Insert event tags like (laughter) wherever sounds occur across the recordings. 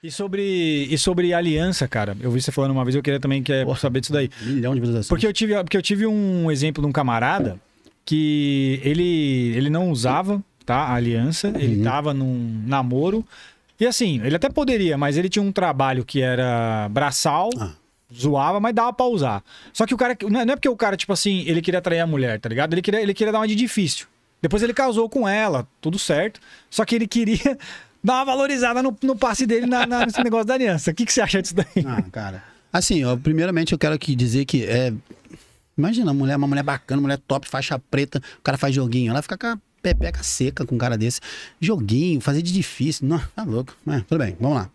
E sobre, e sobre aliança, cara, eu vi você falando uma vez, eu queria também que é saber disso daí. milhão de visualizações. Porque eu tive, porque eu tive um exemplo de um camarada que ele, ele não usava, tá, a aliança, ele uhum. tava num namoro. E assim, ele até poderia, mas ele tinha um trabalho que era braçal. Ah zoava, mas dava pra usar. Só que o cara. É, não é porque o cara, tipo assim, ele queria atrair a mulher, tá ligado? Ele queria, ele queria dar uma de difícil. Depois ele casou com ela, tudo certo. Só que ele queria dar uma valorizada no, no passe dele na, na, nesse negócio da aliança. O que, que você acha disso daí? Ah, cara. Assim, primeiramente eu quero aqui dizer que é. Imagina, uma mulher, uma mulher bacana, mulher top, faixa preta, o cara faz joguinho. Ela fica com a pepeca seca com um cara desse. Joguinho, fazer de difícil. Não, tá louco. Mas, né? tudo bem, vamos lá.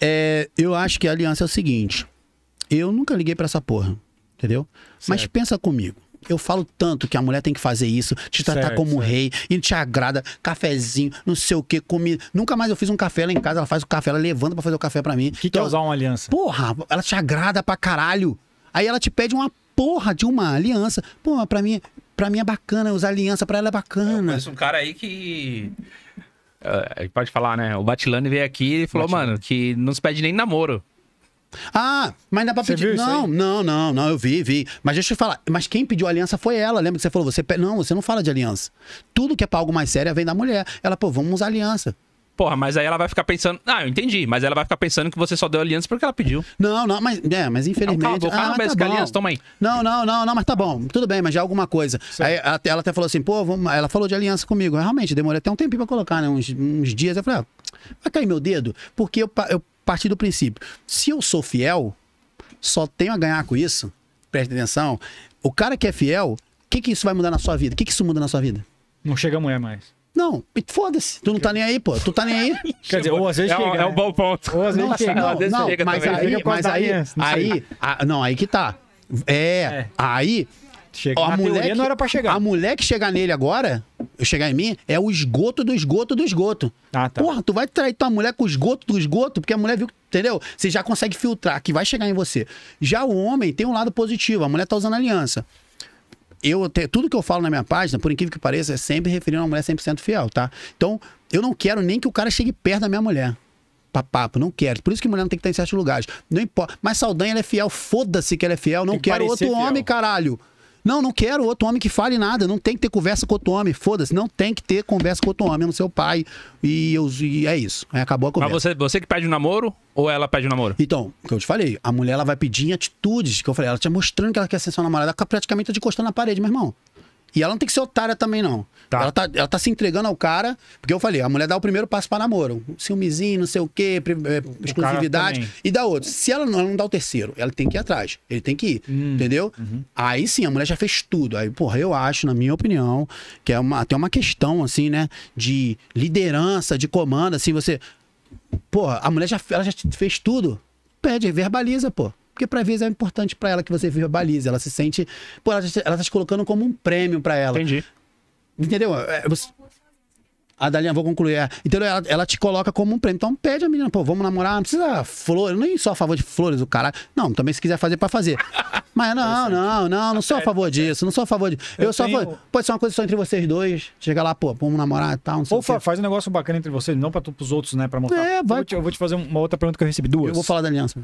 É, eu acho que a aliança é o seguinte. Eu nunca liguei para essa porra, entendeu? Certo. Mas pensa comigo eu falo tanto que a mulher tem que fazer isso, te tratar certo, como certo. rei, e te agrada, cafezinho, não sei o que, comida. Nunca mais eu fiz um café lá em casa, ela faz o café, ela levanta pra fazer o café pra mim. O que, então, que é então, usar uma aliança? Porra, ela te agrada pra caralho. Aí ela te pede uma porra de uma aliança. Pô, pra mim, pra mim é bacana, usar aliança pra ela é bacana. Mas um cara aí que. Uh, pode falar, né? O Batilani veio aqui e falou, Batilani. mano, que não se pede nem namoro. Ah, mas dá pra você pedir. não, não, não, não, eu vi, vi. Mas deixa eu te falar, mas quem pediu aliança foi ela. Lembra que você falou, você pe... não, você não fala de aliança. Tudo que é pra algo mais sério vem da mulher. Ela, pô, vamos usar aliança. Porra, mas aí ela vai ficar pensando. Ah, eu entendi, mas ela vai ficar pensando que você só deu aliança porque ela pediu. Não, não, mas, é, mas infelizmente. Não, calma, calma, ah, tá aliança, toma aí. Não, não, não, não, mas tá bom, tudo bem, mas já é alguma coisa. Aí ela até falou assim, pô, vamos... ela falou de aliança comigo. Realmente, demorei até um tempinho pra colocar, né? Uns, uns dias. Eu falei, ah, vai cair meu dedo? Porque eu, eu partir do princípio, se eu sou fiel, só tenho a ganhar com isso. Preste atenção. O cara que é fiel, o que, que isso vai mudar na sua vida? O que, que isso muda na sua vida? Não chega a mulher mais. Não, foda-se. Tu não tá nem aí, pô. Tu tá nem aí. (laughs) Quer dizer, ou às vezes é, chega, é um, né? é um bom ponto. Ou às vezes não, chega. Não, não, não chega mas também. aí, mas aí, aí, aí, não, aí que tá. É, é. aí Chega, a mulher que, não era para chegar. A mulher que chegar nele agora, chegar em mim, é o esgoto do esgoto do esgoto. Ah, tá. Porra, tu vai trair tua mulher com o esgoto do esgoto, porque a mulher viu, entendeu? Você já consegue filtrar que vai chegar em você. Já o homem tem um lado positivo, a mulher tá usando aliança. Eu tudo que eu falo na minha página, por incrível que pareça, é sempre referindo a uma mulher 100% fiel, tá? Então, eu não quero nem que o cara chegue perto da minha mulher papapo, não quero. Por isso que mulher não tem que estar em certos lugares. Não importa. Mas Saldanha, ela é fiel, foda-se que ela é fiel, não que quero outro fiel. homem, caralho. Não, não quero outro homem que fale nada. Não tem que ter conversa com outro homem. Foda-se, não tem que ter conversa com outro homem. Eu não seu pai. E, eu, e é isso. Aí acabou a conversa. Mas você, você que pede um namoro ou ela pede um namoro? Então, o que eu te falei, a mulher ela vai pedir em atitudes. Que eu falei, ela te mostrando que ela quer ser sua namorada. Ela praticamente tá te encostando na parede, meu irmão. E ela não tem que ser otária também, não. Tá. Ela, tá, ela tá se entregando ao cara, porque eu falei, a mulher dá o primeiro passo para namoro. Um ciúmezinho, não sei o quê, é, exclusividade. E dá outro. Se ela não, ela não dá o terceiro, ela tem que ir atrás. Ele tem que ir. Hum. Entendeu? Uhum. Aí sim, a mulher já fez tudo. Aí, porra, eu acho, na minha opinião, que é uma, até uma questão, assim, né? De liderança, de comando, assim, você. Porra, a mulher já, ela já fez tudo. Pede, verbaliza, pô. Porque para vezes é importante para ela que você verbalize. Ela se sente. Pô, ela, tá ela tá te colocando como um prêmio para ela. Entendi. Entendeu? É, é, você... A Dalinha, vou concluir. É, entendeu? Então ela, ela, te coloca como um prêmio. Então pede a menina, pô, vamos namorar, não precisa flores, nem só a favor de flores, o caralho. Não, também se quiser fazer, para fazer. (laughs) Mas não, não, não, não sou a é, favor disso, não sou a favor de. Eu, eu sou tenho... a favor. Pode ser uma coisa só entre vocês dois. Chega lá, pô, vamos namorar e tal. Ou faz um negócio bacana entre vocês, não pra tu, pros outros, né? Pra mostrar. É, vai. Eu vou te, eu vou te fazer uma outra pergunta que eu recebi, duas. Eu vou falar da aliança.